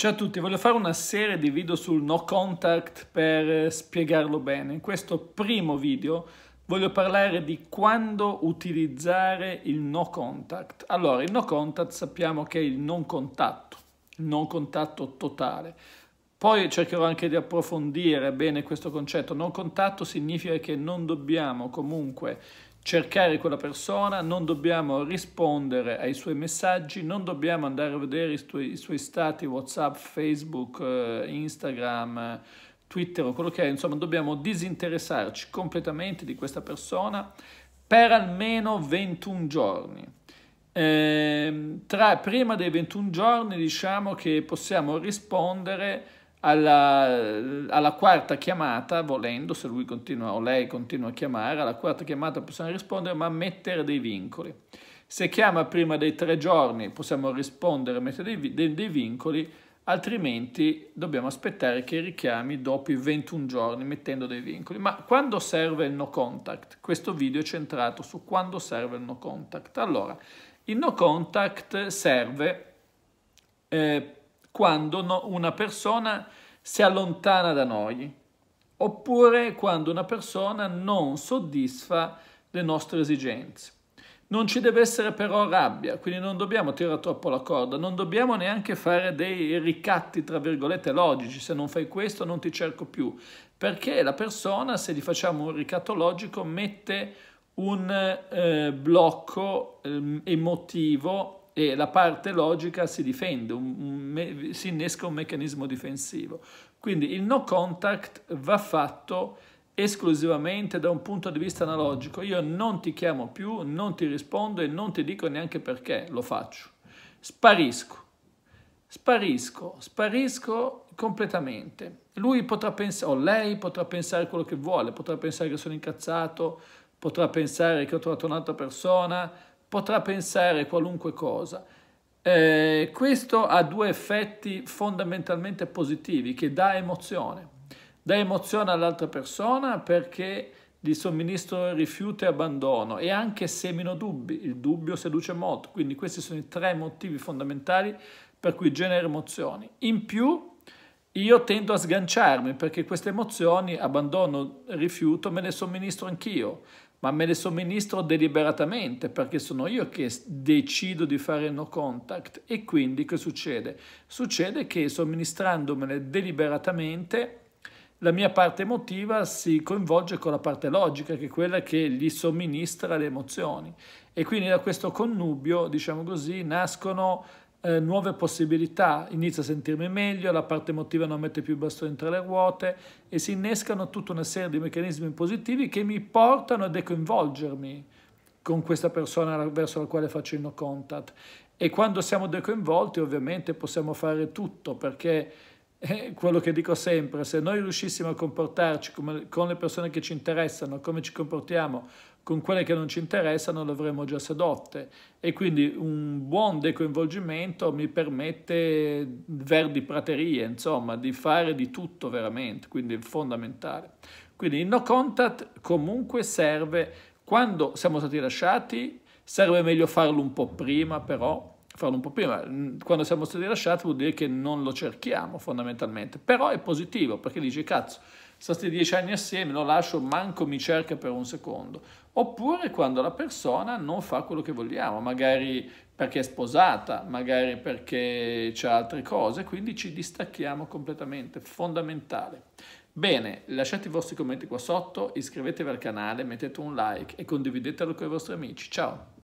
Ciao a tutti, voglio fare una serie di video sul no contact per eh, spiegarlo bene. In questo primo video voglio parlare di quando utilizzare il no contact. Allora, il no contact sappiamo che è il non contatto, il non contatto totale. Poi cercherò anche di approfondire bene questo concetto. Non contatto significa che non dobbiamo comunque cercare quella persona, non dobbiamo rispondere ai suoi messaggi, non dobbiamo andare a vedere i suoi, i suoi stati WhatsApp, Facebook, eh, Instagram, Twitter o quello che è, insomma dobbiamo disinteressarci completamente di questa persona per almeno 21 giorni. Eh, tra, prima dei 21 giorni diciamo che possiamo rispondere alla, alla, quarta chiamata, volendo, se lui continua o lei continua a chiamare, alla quarta chiamata possiamo rispondere ma mettere dei vincoli. Se chiama prima dei tre giorni possiamo rispondere mettere dei, dei, dei, vincoli, altrimenti dobbiamo aspettare che richiami dopo i 21 giorni mettendo dei vincoli. Ma quando serve il no contact? Questo video è centrato su quando serve il no contact. Allora, il no contact serve eh, quando una persona si allontana da noi oppure quando una persona non soddisfa le nostre esigenze. Non ci deve essere però rabbia, quindi non dobbiamo tirare troppo la corda, non dobbiamo neanche fare dei ricatti, tra virgolette, logici, se non fai questo non ti cerco più, perché la persona, se gli facciamo un ricatto logico, mette un eh, blocco eh, emotivo e la parte logica si difende, un, un, si innesca un meccanismo difensivo. Quindi il no contact va fatto esclusivamente da un punto di vista analogico. Io non ti chiamo più, non ti rispondo e non ti dico neanche perché lo faccio. Sparisco, sparisco, sparisco completamente. Lui potrà pensare, o lei potrà pensare quello che vuole, potrà pensare che sono incazzato, potrà pensare che ho trovato un'altra persona, potrà pensare qualunque cosa. Eh, questo ha due effetti fondamentalmente positivi che dà emozione. Dà emozione all'altra persona perché gli somministro rifiuto e abbandono e anche semino dubbi. Il dubbio seduce molto, quindi questi sono i tre motivi fondamentali per cui genera emozioni. In più io tendo a sganciarmi perché queste emozioni, abbandono, rifiuto, me le somministro anch'io, ma me le somministro deliberatamente perché sono io che decido di fare il no contact e quindi che succede? Succede che somministrandomele deliberatamente la mia parte emotiva si coinvolge con la parte logica che è quella che gli somministra le emozioni e quindi da questo connubio, diciamo così, nascono eh, nuove possibilità, inizio a sentirmi meglio, la parte emotiva non mette più i bastoni tra le ruote e si innescano tutta una serie di meccanismi positivi che mi portano a decoinvolgermi con questa persona verso la quale faccio il no contact. E quando siamo decoinvolti ovviamente possiamo fare tutto perché eh, quello che dico sempre, se noi riuscissimo a comportarci come, con le persone che ci interessano, come ci comportiamo, con quelle che non ci interessano le avremo già sedotte e quindi un buon decoinvolgimento mi permette verdi praterie, insomma, di fare di tutto veramente, quindi è fondamentale. Quindi il no contact comunque serve quando siamo stati lasciati, serve meglio farlo un po' prima però, farlo un po' prima, quando siamo stati lasciati vuol dire che non lo cerchiamo fondamentalmente, però è positivo perché dici cazzo, sono stati dieci anni assieme, lo lascio, manco mi cerca per un secondo. Oppure quando la persona non fa quello che vogliamo, magari perché è sposata, magari perché c'è altre cose, quindi ci distacchiamo completamente, fondamentale. Bene, lasciate i vostri commenti qua sotto, iscrivetevi al canale, mettete un like e condividetelo con i vostri amici. Ciao!